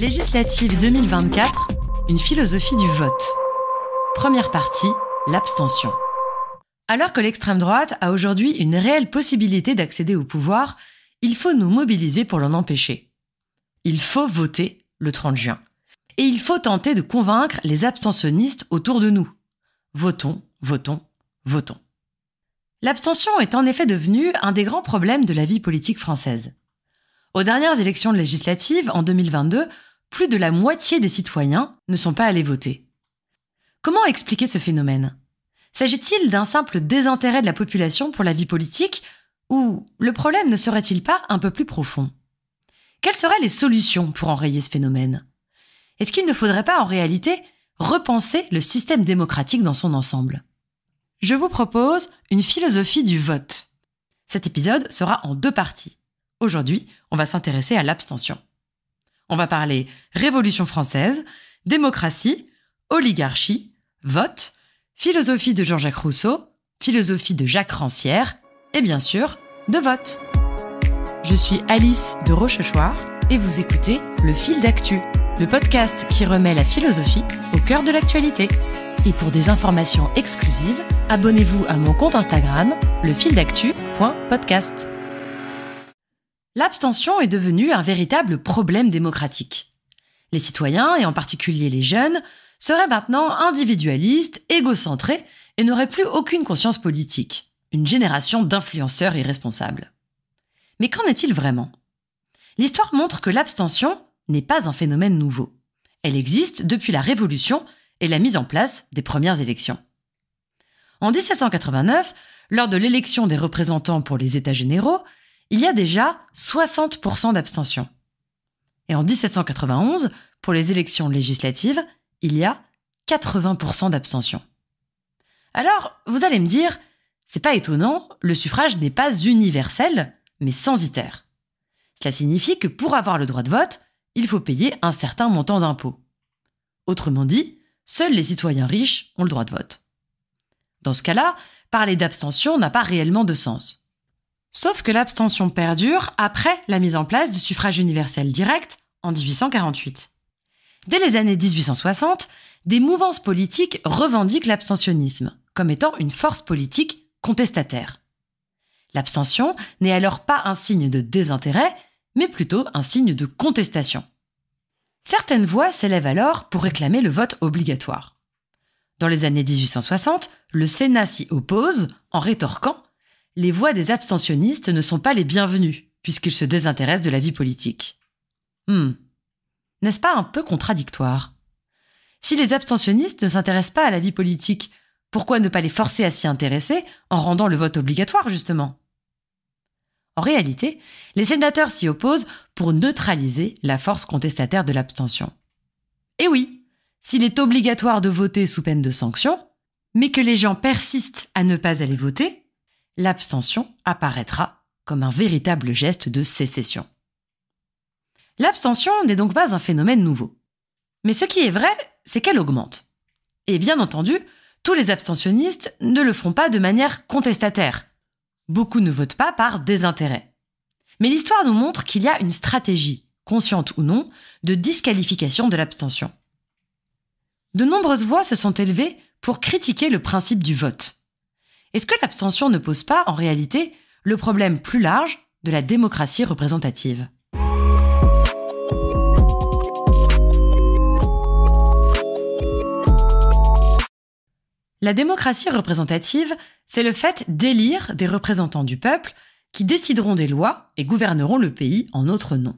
Législative 2024, une philosophie du vote. Première partie, l'abstention. Alors que l'extrême droite a aujourd'hui une réelle possibilité d'accéder au pouvoir, il faut nous mobiliser pour l'en empêcher. Il faut voter le 30 juin. Et il faut tenter de convaincre les abstentionnistes autour de nous. Votons, votons, votons. L'abstention est en effet devenue un des grands problèmes de la vie politique française. Aux dernières élections législatives, en 2022, plus de la moitié des citoyens ne sont pas allés voter. Comment expliquer ce phénomène S'agit-il d'un simple désintérêt de la population pour la vie politique ou le problème ne serait-il pas un peu plus profond Quelles seraient les solutions pour enrayer ce phénomène Est-ce qu'il ne faudrait pas en réalité repenser le système démocratique dans son ensemble Je vous propose une philosophie du vote. Cet épisode sera en deux parties. Aujourd'hui, on va s'intéresser à l'abstention. On va parler Révolution française, démocratie, oligarchie, vote, philosophie de Jean-Jacques Rousseau, philosophie de Jacques Rancière et bien sûr de vote. Je suis Alice de Rochechouart et vous écoutez Le Fil d'Actu, le podcast qui remet la philosophie au cœur de l'actualité. Et pour des informations exclusives, abonnez-vous à mon compte Instagram, lefild'actu.podcast l'abstention est devenue un véritable problème démocratique. Les citoyens, et en particulier les jeunes, seraient maintenant individualistes, égocentrés, et n'auraient plus aucune conscience politique. Une génération d'influenceurs irresponsables. Mais qu'en est-il vraiment L'histoire montre que l'abstention n'est pas un phénomène nouveau. Elle existe depuis la Révolution et la mise en place des premières élections. En 1789, lors de l'élection des représentants pour les États généraux, il y a déjà 60% d'abstention. Et en 1791, pour les élections législatives, il y a 80% d'abstention. Alors, vous allez me dire, c'est pas étonnant, le suffrage n'est pas universel, mais censitaire. Cela signifie que pour avoir le droit de vote, il faut payer un certain montant d'impôts. Autrement dit, seuls les citoyens riches ont le droit de vote. Dans ce cas-là, parler d'abstention n'a pas réellement de sens. Sauf que l'abstention perdure après la mise en place du suffrage universel direct en 1848. Dès les années 1860, des mouvances politiques revendiquent l'abstentionnisme comme étant une force politique contestataire. L'abstention n'est alors pas un signe de désintérêt, mais plutôt un signe de contestation. Certaines voix s'élèvent alors pour réclamer le vote obligatoire. Dans les années 1860, le Sénat s'y oppose en rétorquant les voix des abstentionnistes ne sont pas les bienvenues, puisqu'ils se désintéressent de la vie politique. Hmm. N'est-ce pas un peu contradictoire Si les abstentionnistes ne s'intéressent pas à la vie politique, pourquoi ne pas les forcer à s'y intéresser en rendant le vote obligatoire, justement En réalité, les sénateurs s'y opposent pour neutraliser la force contestataire de l'abstention. Et eh oui, s'il est obligatoire de voter sous peine de sanction, mais que les gens persistent à ne pas aller voter, l'abstention apparaîtra comme un véritable geste de sécession. L'abstention n'est donc pas un phénomène nouveau. Mais ce qui est vrai, c'est qu'elle augmente. Et bien entendu, tous les abstentionnistes ne le font pas de manière contestataire. Beaucoup ne votent pas par désintérêt. Mais l'histoire nous montre qu'il y a une stratégie, consciente ou non, de disqualification de l'abstention. De nombreuses voix se sont élevées pour critiquer le principe du vote. Est-ce que l'abstention ne pose pas, en réalité, le problème plus large de la démocratie représentative La démocratie représentative, c'est le fait d'élire des représentants du peuple qui décideront des lois et gouverneront le pays en notre nom.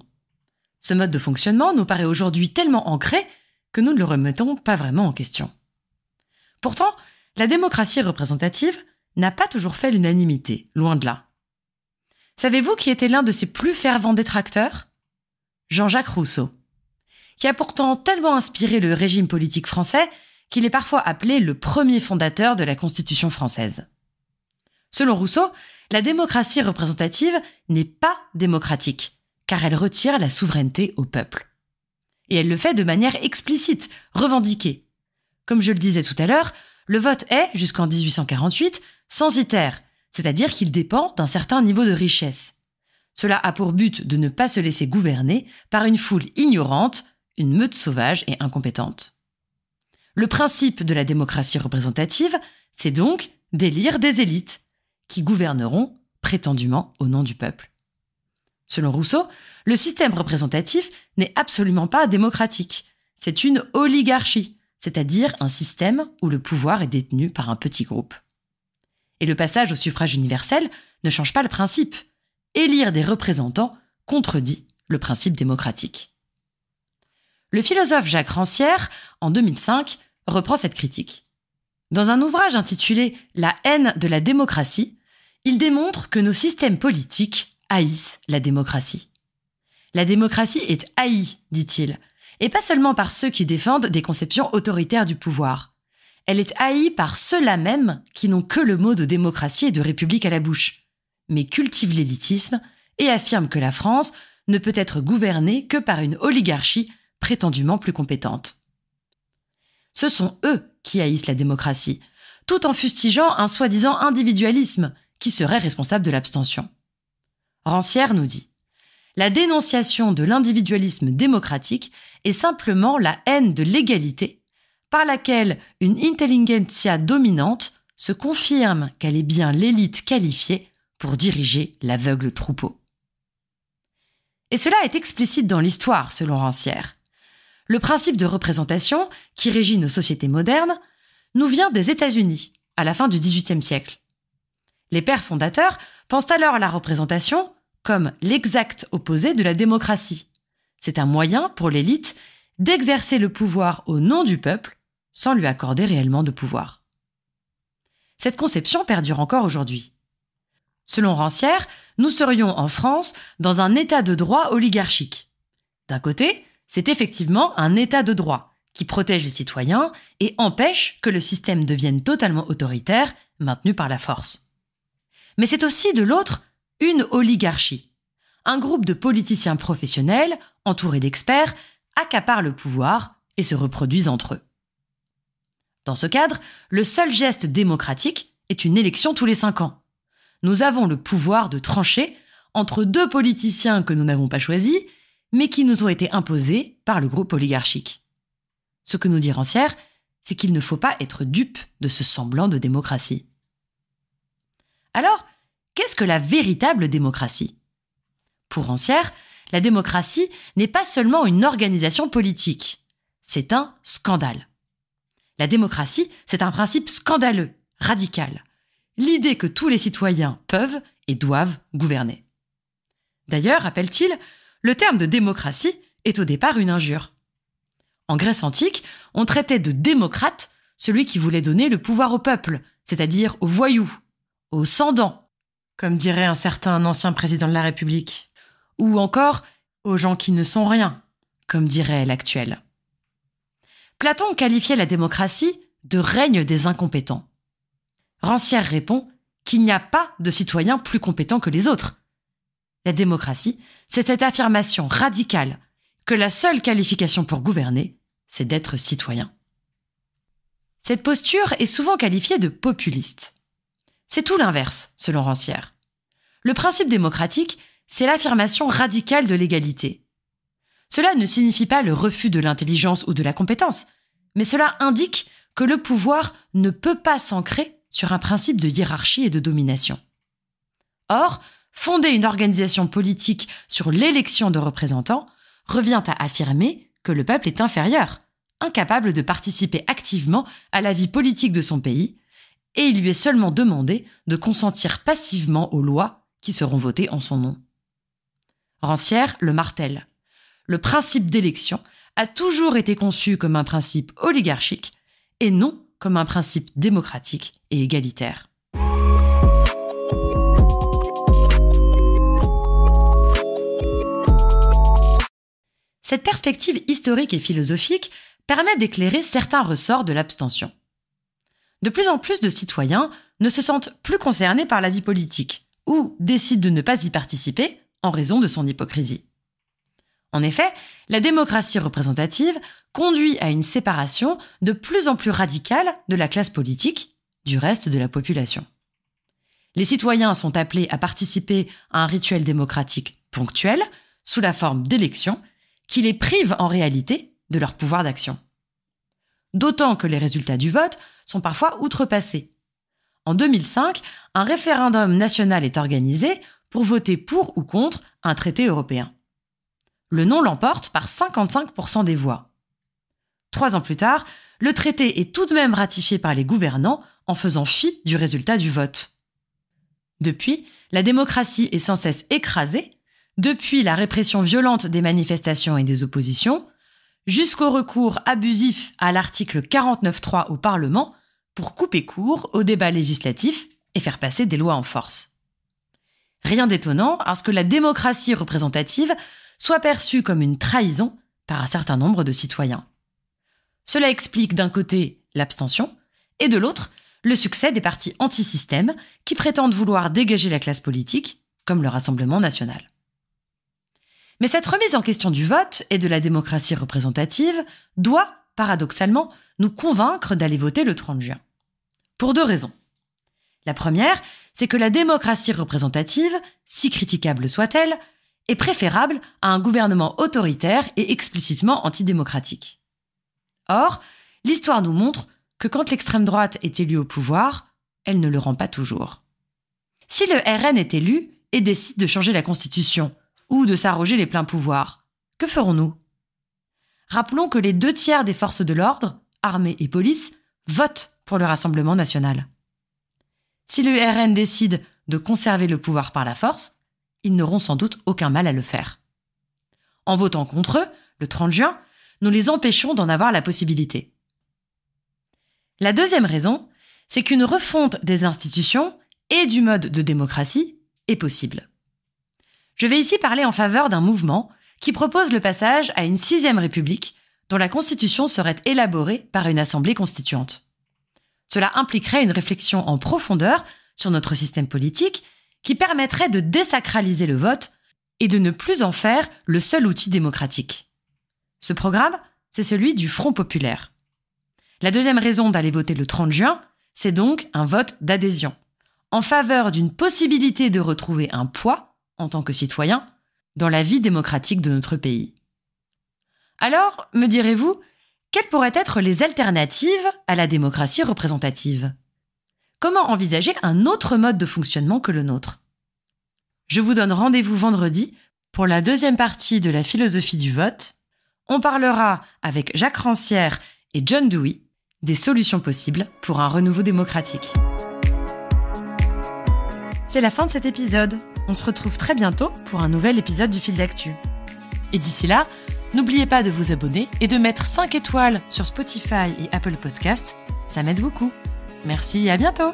Ce mode de fonctionnement nous paraît aujourd'hui tellement ancré que nous ne le remettons pas vraiment en question. Pourtant, la démocratie représentative n'a pas toujours fait l'unanimité, loin de là. Savez-vous qui était l'un de ses plus fervents détracteurs Jean-Jacques Rousseau, qui a pourtant tellement inspiré le régime politique français qu'il est parfois appelé le premier fondateur de la Constitution française. Selon Rousseau, la démocratie représentative n'est pas démocratique, car elle retire la souveraineté au peuple. Et elle le fait de manière explicite, revendiquée. Comme je le disais tout à l'heure, le vote est, jusqu'en 1848, censitaire, c'est-à-dire qu'il dépend d'un certain niveau de richesse. Cela a pour but de ne pas se laisser gouverner par une foule ignorante, une meute sauvage et incompétente. Le principe de la démocratie représentative, c'est donc d'élire des élites, qui gouverneront prétendument au nom du peuple. Selon Rousseau, le système représentatif n'est absolument pas démocratique. C'est une oligarchie, c'est-à-dire un système où le pouvoir est détenu par un petit groupe et le passage au suffrage universel ne change pas le principe. Élire des représentants contredit le principe démocratique. Le philosophe Jacques Rancière, en 2005, reprend cette critique. Dans un ouvrage intitulé La haine de la démocratie, il démontre que nos systèmes politiques haïssent la démocratie. La démocratie est haïe, dit-il, et pas seulement par ceux qui défendent des conceptions autoritaires du pouvoir, elle est haïe par ceux-là même qui n'ont que le mot de démocratie et de république à la bouche, mais cultivent l'élitisme et affirment que la France ne peut être gouvernée que par une oligarchie prétendument plus compétente. Ce sont eux qui haïssent la démocratie, tout en fustigeant un soi-disant individualisme qui serait responsable de l'abstention. Rancière nous dit La dénonciation de l'individualisme démocratique est simplement la haine de l'égalité par laquelle une intelligentsia dominante se confirme qu'elle est bien l'élite qualifiée pour diriger l'aveugle troupeau. Et cela est explicite dans l'histoire, selon Rancière. Le principe de représentation, qui régit nos sociétés modernes, nous vient des États-Unis, à la fin du XVIIIe siècle. Les pères fondateurs pensent alors à la représentation comme l'exact opposé de la démocratie. C'est un moyen pour l'élite d'exercer le pouvoir au nom du peuple sans lui accorder réellement de pouvoir. Cette conception perdure encore aujourd'hui. Selon Rancière, nous serions en France dans un état de droit oligarchique. D'un côté, c'est effectivement un état de droit qui protège les citoyens et empêche que le système devienne totalement autoritaire, maintenu par la force. Mais c'est aussi de l'autre une oligarchie. Un groupe de politiciens professionnels, entourés d'experts, accaparent le pouvoir et se reproduisent entre eux. Dans ce cadre, le seul geste démocratique est une élection tous les cinq ans. Nous avons le pouvoir de trancher entre deux politiciens que nous n'avons pas choisis, mais qui nous ont été imposés par le groupe oligarchique. Ce que nous dit Rancière, c'est qu'il ne faut pas être dupe de ce semblant de démocratie. Alors, qu'est-ce que la véritable démocratie Pour Rancière, la démocratie n'est pas seulement une organisation politique, c'est un scandale. La démocratie, c'est un principe scandaleux, radical. L'idée que tous les citoyens peuvent et doivent gouverner. D'ailleurs, rappelle-t-il, le terme de démocratie est au départ une injure. En Grèce antique, on traitait de démocrate celui qui voulait donner le pouvoir au peuple, c'est-à-dire aux voyous, aux sans comme dirait un certain ancien président de la République, ou encore aux gens qui ne sont rien, comme dirait l'actuel. Platon qualifiait la démocratie de règne des incompétents. Rancière répond qu'il n'y a pas de citoyens plus compétents que les autres. La démocratie, c'est cette affirmation radicale que la seule qualification pour gouverner, c'est d'être citoyen. Cette posture est souvent qualifiée de populiste. C'est tout l'inverse, selon Rancière. Le principe démocratique, c'est l'affirmation radicale de l'égalité, cela ne signifie pas le refus de l'intelligence ou de la compétence, mais cela indique que le pouvoir ne peut pas s'ancrer sur un principe de hiérarchie et de domination. Or, fonder une organisation politique sur l'élection de représentants revient à affirmer que le peuple est inférieur, incapable de participer activement à la vie politique de son pays, et il lui est seulement demandé de consentir passivement aux lois qui seront votées en son nom. Rancière le martèle le principe d'élection, a toujours été conçu comme un principe oligarchique et non comme un principe démocratique et égalitaire. Cette perspective historique et philosophique permet d'éclairer certains ressorts de l'abstention. De plus en plus de citoyens ne se sentent plus concernés par la vie politique ou décident de ne pas y participer en raison de son hypocrisie. En effet, la démocratie représentative conduit à une séparation de plus en plus radicale de la classe politique du reste de la population. Les citoyens sont appelés à participer à un rituel démocratique ponctuel, sous la forme d'élections, qui les prive en réalité de leur pouvoir d'action. D'autant que les résultats du vote sont parfois outrepassés. En 2005, un référendum national est organisé pour voter pour ou contre un traité européen. Le non l'emporte par 55% des voix. Trois ans plus tard, le traité est tout de même ratifié par les gouvernants en faisant fi du résultat du vote. Depuis, la démocratie est sans cesse écrasée, depuis la répression violente des manifestations et des oppositions, jusqu'au recours abusif à l'article 49.3 au Parlement pour couper court au débat législatif et faire passer des lois en force. Rien d'étonnant à ce que la démocratie représentative soit perçue comme une trahison par un certain nombre de citoyens. Cela explique d'un côté l'abstention et de l'autre le succès des partis anti-système qui prétendent vouloir dégager la classe politique, comme le Rassemblement national. Mais cette remise en question du vote et de la démocratie représentative doit, paradoxalement, nous convaincre d'aller voter le 30 juin. Pour deux raisons. La première, c'est que la démocratie représentative, si critiquable soit-elle, est préférable à un gouvernement autoritaire et explicitement antidémocratique. Or, l'histoire nous montre que quand l'extrême droite est élue au pouvoir, elle ne le rend pas toujours. Si le RN est élu et décide de changer la Constitution ou de s'arroger les pleins pouvoirs, que ferons-nous Rappelons que les deux tiers des forces de l'ordre, armée et police, votent pour le Rassemblement national. Si le RN décide de conserver le pouvoir par la force, ils n'auront sans doute aucun mal à le faire. En votant contre eux, le 30 juin, nous les empêchons d'en avoir la possibilité. La deuxième raison, c'est qu'une refonte des institutions et du mode de démocratie est possible. Je vais ici parler en faveur d'un mouvement qui propose le passage à une sixième république dont la constitution serait élaborée par une assemblée constituante. Cela impliquerait une réflexion en profondeur sur notre système politique qui permettrait de désacraliser le vote et de ne plus en faire le seul outil démocratique. Ce programme, c'est celui du Front populaire. La deuxième raison d'aller voter le 30 juin, c'est donc un vote d'adhésion, en faveur d'une possibilité de retrouver un poids, en tant que citoyen, dans la vie démocratique de notre pays. Alors, me direz-vous, quelles pourraient être les alternatives à la démocratie représentative comment envisager un autre mode de fonctionnement que le nôtre Je vous donne rendez-vous vendredi pour la deuxième partie de la philosophie du vote. On parlera avec Jacques Rancière et John Dewey des solutions possibles pour un renouveau démocratique. C'est la fin de cet épisode. On se retrouve très bientôt pour un nouvel épisode du fil d'actu. Et d'ici là, n'oubliez pas de vous abonner et de mettre 5 étoiles sur Spotify et Apple Podcast. Ça m'aide beaucoup. Merci et à bientôt